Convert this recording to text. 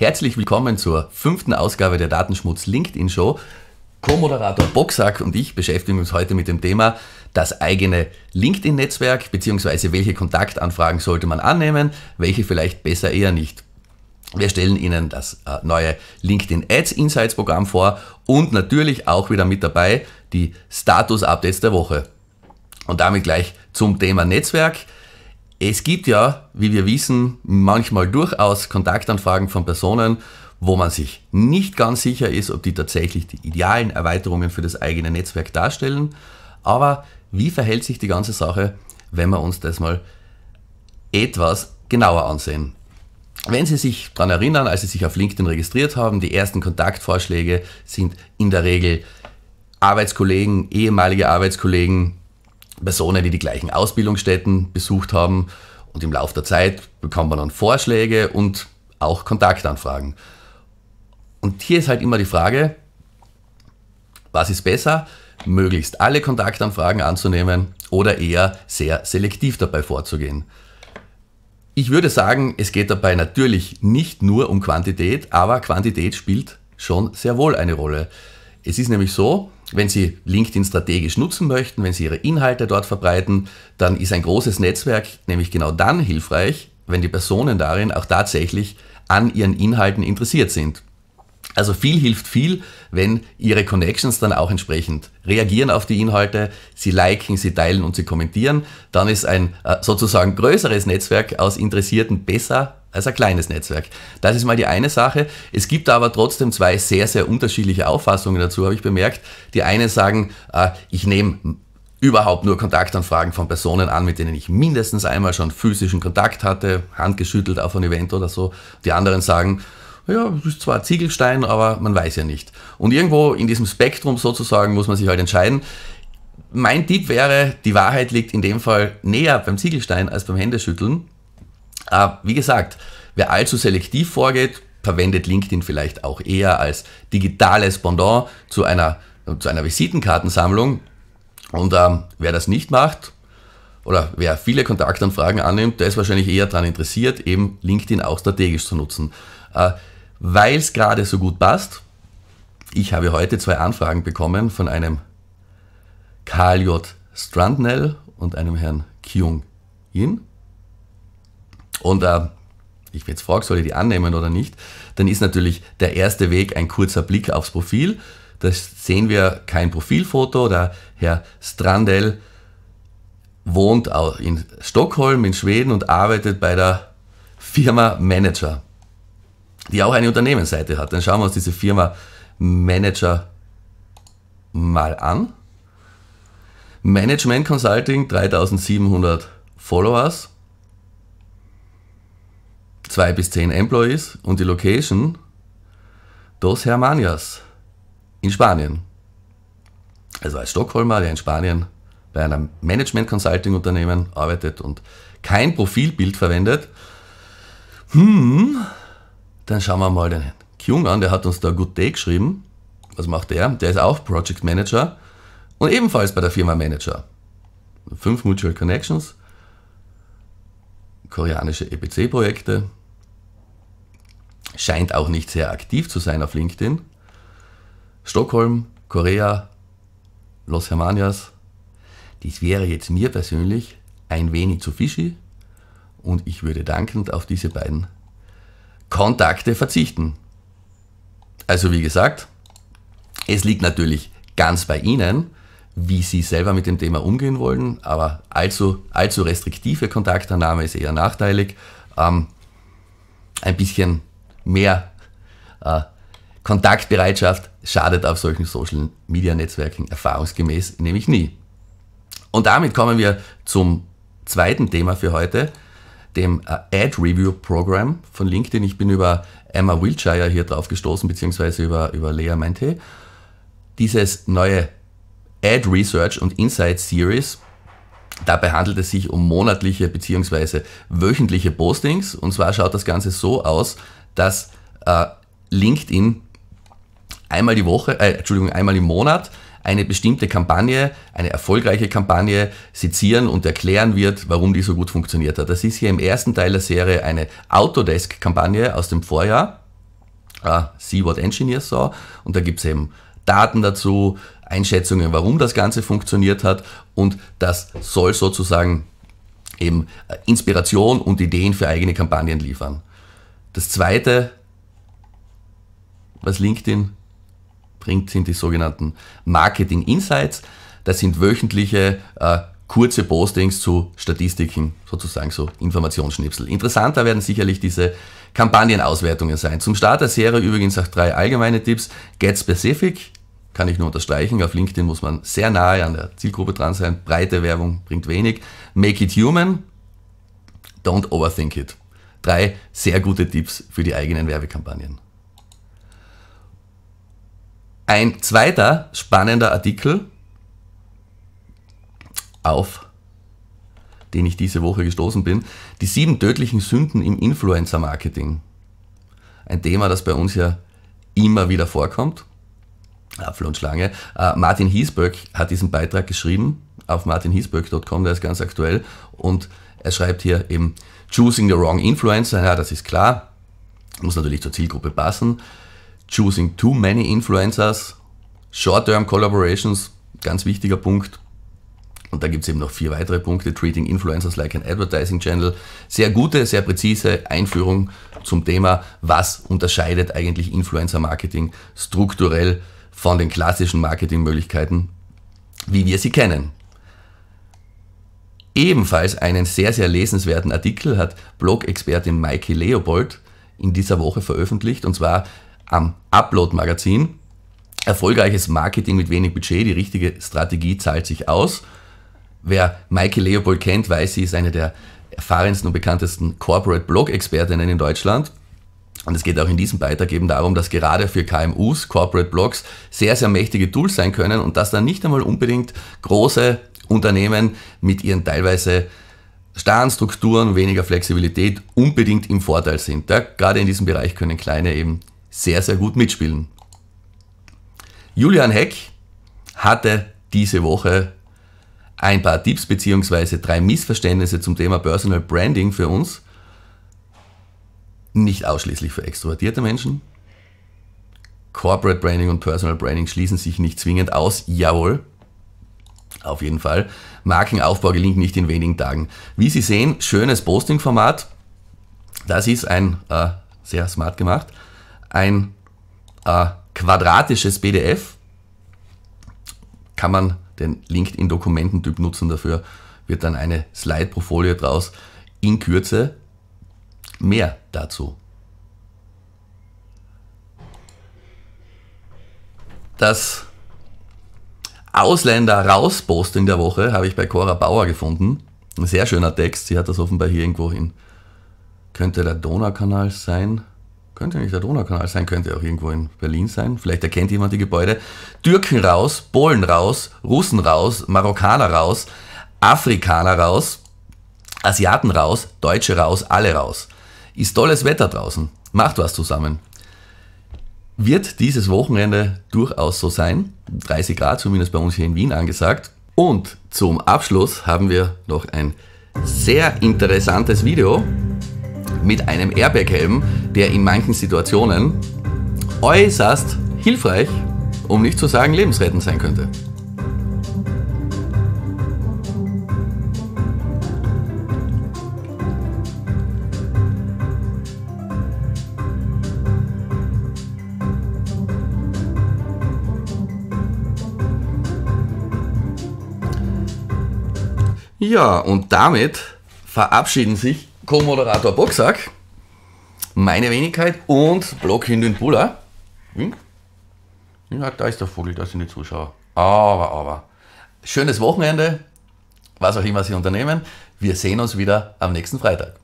Herzlich willkommen zur fünften Ausgabe der Datenschmutz LinkedIn Show. Co-Moderator Boxack und ich beschäftigen uns heute mit dem Thema das eigene LinkedIn-Netzwerk, beziehungsweise welche Kontaktanfragen sollte man annehmen, welche vielleicht besser eher nicht. Wir stellen Ihnen das äh, neue LinkedIn Ads Insights Programm vor und natürlich auch wieder mit dabei die Status-Updates der Woche. Und damit gleich zum Thema Netzwerk. Es gibt ja, wie wir wissen, manchmal durchaus Kontaktanfragen von Personen, wo man sich nicht ganz sicher ist, ob die tatsächlich die idealen Erweiterungen für das eigene Netzwerk darstellen. Aber wie verhält sich die ganze Sache, wenn wir uns das mal etwas genauer ansehen? Wenn Sie sich daran erinnern, als Sie sich auf LinkedIn registriert haben, die ersten Kontaktvorschläge sind in der Regel Arbeitskollegen, ehemalige Arbeitskollegen, Personen, die die gleichen Ausbildungsstätten besucht haben. Und im Laufe der Zeit bekommt man dann Vorschläge und auch Kontaktanfragen. Und hier ist halt immer die Frage, was ist besser, möglichst alle Kontaktanfragen anzunehmen oder eher sehr selektiv dabei vorzugehen. Ich würde sagen, es geht dabei natürlich nicht nur um Quantität, aber Quantität spielt schon sehr wohl eine Rolle. Es ist nämlich so, wenn Sie LinkedIn strategisch nutzen möchten, wenn Sie Ihre Inhalte dort verbreiten, dann ist ein großes Netzwerk nämlich genau dann hilfreich, wenn die Personen darin auch tatsächlich an Ihren Inhalten interessiert sind. Also viel hilft viel, wenn Ihre Connections dann auch entsprechend reagieren auf die Inhalte, sie liken, sie teilen und sie kommentieren. Dann ist ein äh, sozusagen größeres Netzwerk aus Interessierten besser also ein kleines Netzwerk. Das ist mal die eine Sache. Es gibt aber trotzdem zwei sehr, sehr unterschiedliche Auffassungen dazu, habe ich bemerkt. Die einen sagen, äh, ich nehme überhaupt nur Kontaktanfragen von Personen an, mit denen ich mindestens einmal schon physischen Kontakt hatte, handgeschüttelt auf ein Event oder so. Die anderen sagen, ja, das ist zwar Ziegelstein, aber man weiß ja nicht. Und irgendwo in diesem Spektrum sozusagen muss man sich halt entscheiden. Mein Tipp wäre, die Wahrheit liegt in dem Fall näher beim Ziegelstein als beim Händeschütteln. Ah, wie gesagt, wer allzu selektiv vorgeht, verwendet LinkedIn vielleicht auch eher als digitales Pendant zu einer, zu einer Visitenkartensammlung. Und ähm, wer das nicht macht oder wer viele Kontaktanfragen annimmt, der ist wahrscheinlich eher daran interessiert, eben LinkedIn auch strategisch zu nutzen. Äh, Weil es gerade so gut passt, ich habe heute zwei Anfragen bekommen von einem Karl J. Strandnell und einem Herrn Kyung Yin. Und äh, ich jetzt frage, soll ich die annehmen oder nicht, dann ist natürlich der erste Weg ein kurzer Blick aufs Profil. Da sehen wir kein Profilfoto. Der Herr Strandell wohnt in Stockholm in Schweden und arbeitet bei der Firma Manager, die auch eine Unternehmensseite hat. Dann schauen wir uns diese Firma Manager mal an. Management Consulting, 3700 Followers, 2 bis 10 Employees und die Location Dos Hermanias in Spanien. Also als Stockholmer, der in Spanien bei einem Management Consulting Unternehmen arbeitet und kein Profilbild verwendet. Hm, dann schauen wir mal den Kyung an, der hat uns da Good Day geschrieben. Was macht der? Der ist auch Project Manager und ebenfalls bei der Firma Manager. Fünf Mutual Connections, koreanische EPC-Projekte, scheint auch nicht sehr aktiv zu sein auf LinkedIn. Stockholm, Korea, Los Hermanias. Dies wäre jetzt mir persönlich ein wenig zu fishy und ich würde dankend auf diese beiden Kontakte verzichten. Also wie gesagt, es liegt natürlich ganz bei Ihnen, wie Sie selber mit dem Thema umgehen wollen, aber allzu, allzu restriktive Kontaktannahme ist eher nachteilig. Ähm, ein bisschen mehr äh, Kontaktbereitschaft schadet auf solchen Social-Media-Netzwerken erfahrungsgemäß nämlich nie. Und damit kommen wir zum zweiten Thema für heute, dem äh, Ad Review Program von LinkedIn. Ich bin über Emma Wiltshire hier drauf gestoßen, beziehungsweise über, über Lea Mente. Dieses neue Ad Research und Insight Series, dabei handelt es sich um monatliche beziehungsweise wöchentliche Postings. Und zwar schaut das Ganze so aus, dass äh, LinkedIn einmal die Woche, äh, Entschuldigung, einmal im Monat eine bestimmte Kampagne, eine erfolgreiche Kampagne sezieren und erklären wird, warum die so gut funktioniert hat. Das ist hier im ersten Teil der Serie eine Autodesk-Kampagne aus dem Vorjahr, äh, See What Engineers Saw, und da gibt es eben Daten dazu, Einschätzungen, warum das Ganze funktioniert hat und das soll sozusagen eben äh, Inspiration und Ideen für eigene Kampagnen liefern. Das zweite, was LinkedIn bringt, sind die sogenannten Marketing Insights. Das sind wöchentliche äh, kurze Postings zu Statistiken, sozusagen so Informationsschnipsel. Interessanter werden sicherlich diese Kampagnenauswertungen sein. Zum Start der Serie übrigens auch drei allgemeine Tipps. Get Specific, kann ich nur unterstreichen. Auf LinkedIn muss man sehr nahe an der Zielgruppe dran sein. Breite Werbung bringt wenig. Make it human, don't overthink it. Drei sehr gute Tipps für die eigenen Werbekampagnen. Ein zweiter spannender Artikel auf den ich diese Woche gestoßen bin, die sieben tödlichen Sünden im Influencer-Marketing. Ein Thema, das bei uns ja immer wieder vorkommt. Apfel und Schlange. Äh, Martin Hiesberg hat diesen Beitrag geschrieben auf martinhiesberg.com, der ist ganz aktuell und er schreibt hier eben Choosing the wrong influencer, ja, das ist klar, muss natürlich zur Zielgruppe passen. Choosing too many influencers, Short-term collaborations, ganz wichtiger Punkt. Und da gibt es eben noch vier weitere Punkte. Treating Influencers like an Advertising Channel. Sehr gute, sehr präzise Einführung zum Thema, was unterscheidet eigentlich Influencer Marketing strukturell von den klassischen Marketingmöglichkeiten, wie wir sie kennen. Ebenfalls einen sehr, sehr lesenswerten Artikel hat Blog-Expertin Maike Leopold in dieser Woche veröffentlicht, und zwar am Upload-Magazin. Erfolgreiches Marketing mit wenig Budget, die richtige Strategie zahlt sich aus. Wer Maike Leopold kennt, weiß, sie ist eine der erfahrensten und bekanntesten Corporate Blog-Expertinnen in Deutschland. Und es geht auch in diesem Beitrag eben darum, dass gerade für KMUs, Corporate Blogs, sehr, sehr mächtige Tools sein können und dass dann nicht einmal unbedingt große Unternehmen mit ihren teilweise starren Strukturen, weniger Flexibilität unbedingt im Vorteil sind. Ja, gerade in diesem Bereich können Kleine eben sehr, sehr gut mitspielen. Julian Heck hatte diese Woche ein paar Tipps bzw. drei Missverständnisse zum Thema Personal Branding für uns nicht ausschließlich für extrovertierte Menschen. Corporate Branding und Personal Branding schließen sich nicht zwingend aus. Jawohl, auf jeden Fall. Markenaufbau gelingt nicht in wenigen Tagen. Wie Sie sehen, schönes Posting-Format. Das ist ein, äh, sehr smart gemacht, ein äh, quadratisches PDF. Kann man den LinkedIn-Dokumententyp nutzen dafür, wird dann eine Slide-Portfolio draus in Kürze Mehr dazu. Das Ausländer raus Posting der Woche habe ich bei Cora Bauer gefunden. Ein sehr schöner Text. Sie hat das offenbar hier irgendwo hin. Könnte der Donaukanal sein? Könnte nicht der Donaukanal sein, könnte auch irgendwo in Berlin sein. Vielleicht erkennt jemand die Gebäude. Türken raus, Polen raus, Russen raus, Marokkaner raus, Afrikaner raus, Asiaten raus, Deutsche raus, alle raus. Ist tolles Wetter draußen. Macht was zusammen. Wird dieses Wochenende durchaus so sein. 30 Grad zumindest bei uns hier in Wien angesagt. Und zum Abschluss haben wir noch ein sehr interessantes Video mit einem Airbag-Helm, der in manchen Situationen äußerst hilfreich, um nicht zu sagen lebensrettend sein könnte. Ja, und damit verabschieden sich Co-Moderator Boxsack, meine Wenigkeit und Blockhündin Bula. Hm? Ja, da ist der Vogel, da sind die Zuschauer. Aber, aber. Schönes Wochenende, was auch immer Sie unternehmen. Wir sehen uns wieder am nächsten Freitag.